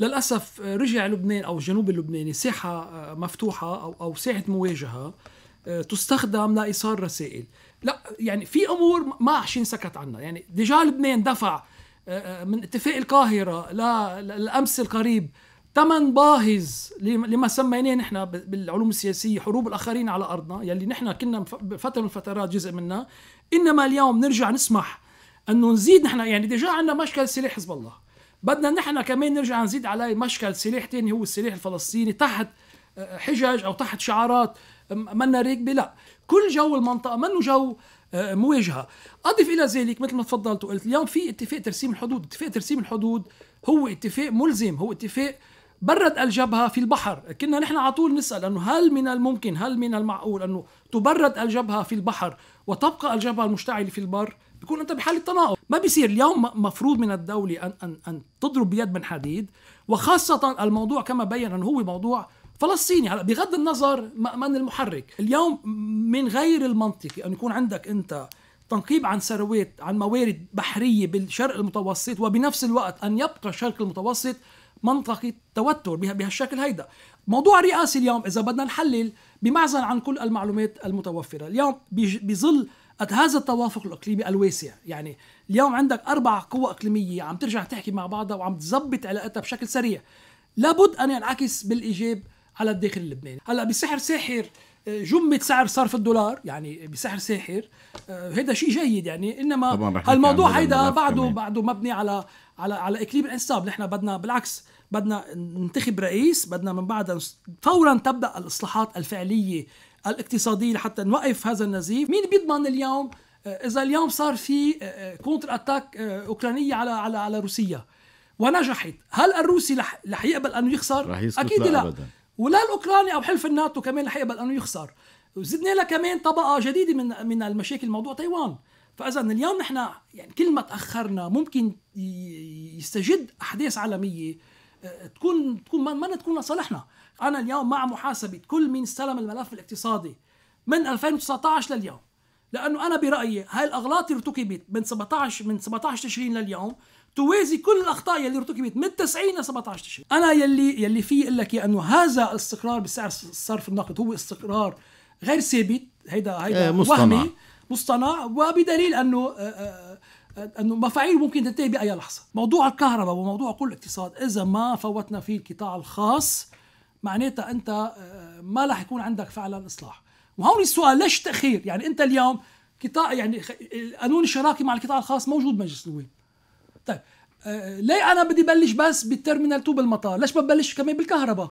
للاسف آه، رجع لبنان او الجنوب اللبناني ساحه آه، مفتوحه او او ساحه مواجهه آه، تستخدم لايصال رسائل لا يعني في امور ما عشان سكت عنها يعني ديجا لبنان دفع من اتفاق القاهره للامس القريب ثمن باهظ لما سميناه نحن بالعلوم السياسيه حروب الاخرين على ارضنا يلي نحن كنا بفتره من الفترات جزء منها انما اليوم نرجع نسمح انه نزيد نحن يعني ديجا عندنا مشكل سلاح حزب الله بدنا نحن كمان نرجع نزيد عليه مشكل سلاح تاني هو السلاح الفلسطيني تحت آه، آه، حجج او تحت شعارات منا راكبه لا كل جو المنطقه منه جو آه، مواجهه اضف الى ذلك مثل ما تفضلت وقلت اليوم في اتفاق ترسيم الحدود اتفاق ترسيم الحدود هو اتفاق ملزم هو اتفاق برد الجبهة في البحر كنا نحن على طول نسأل أنه هل من الممكن هل من المعقول أنه تبرد الجبهة في البحر وتبقى الجبهة المشتعلة في البر بيكون أنت بحالة تناقض ما بيصير اليوم مفروض من الدولة أن, أن, أن تضرب بيد من حديد وخاصة الموضوع كما بين أنه هو موضوع فلسطيني هلا بغض النظر من المحرك اليوم من غير المنطقي أن يكون عندك أنت تنقيب عن ثروات عن موارد بحرية بالشرق المتوسط وبنفس الوقت أن يبقى الشرق المتوسط منطقة توتر بهالشكل هيدا موضوع رئاسي اليوم إذا بدنا نحلل بمعزل عن كل المعلومات المتوفرة اليوم بظل هذا التوافق الإقليمي الواسع يعني اليوم عندك أربع قوى إقليمية عم ترجع تحكي مع بعضها وعم تزبط علاقتها بشكل سريع لابد أن ينعكس بالإيجاب على الداخل اللبناني هلا بسحر ساحر جمه سعر صرف الدولار يعني بسحر ساحر هذا آه، شيء جيد يعني انما الموضوع هيدا بعده بعده مبني على على على اكليب الانساب نحن بدنا بالعكس بدنا ننتخب رئيس بدنا من بعدها فورا تبدا الاصلاحات الفعليه الاقتصاديه لحتى نوقف هذا النزيف مين بيضمن اليوم آه، اذا اليوم صار في آه، كونتر اتاك اوكرانيه على على على روسيا ونجحت هل الروسي رح يقبل انه يخسر اكيد لا, لا. أبداً. ولا الاوكراني او حلف الناتو كمان رح يقبل انه يخسر وزدنا لها كمان طبقه جديده من من المشاكل موضوع تايوان فاذا اليوم نحن يعني كل ما تاخرنا ممكن يستجد احداث عالميه آه، تكون تكون ما تكون لصالحنا انا اليوم مع محاسبه كل من استلم الملف الاقتصادي من 2019 لليوم لانه انا برايي هاي الاغلاط اللي ارتكبت من 17 من 17 تشرين لليوم توازي كل الاخطاء يلي ارتكبت من 90 ل 17 تشرين انا يلي يلي في اقول لك إيه، انه هذا الاستقرار بسعر الصرف النقد هو استقرار غير ثابت هيدا هيدا إيه، مصطنع. وهمي مصطنع وبدليل انه آه، آه، آه، انه مفاعيل ممكن تنتهي باي لحظه موضوع الكهرباء وموضوع كل الاقتصاد اذا ما فوتنا فيه القطاع الخاص معناتها انت ما راح يكون عندك فعلا اصلاح وهون السؤال ليش تاخير يعني انت اليوم قطاع يعني قانون الشراكه مع القطاع الخاص موجود بمجلس النواب طيب آه، ليه انا بدي بلش بس بالترمينال 2 بالمطار ليش ما ببلش كمان بالكهرباء